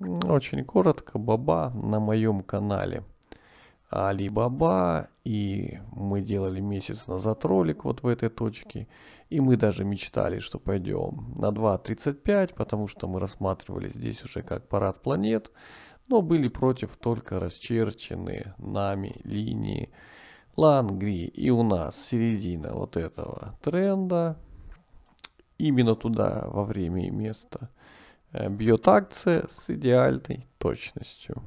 Очень коротко, Баба на моем канале. Али Баба, и мы делали месяц назад ролик вот в этой точке, и мы даже мечтали, что пойдем на 2.35, потому что мы рассматривали здесь уже как парад планет, но были против только расчерченные нами линии Лангри, и у нас середина вот этого тренда, именно туда во время и место – Э, бьет акция с идеальной точностью.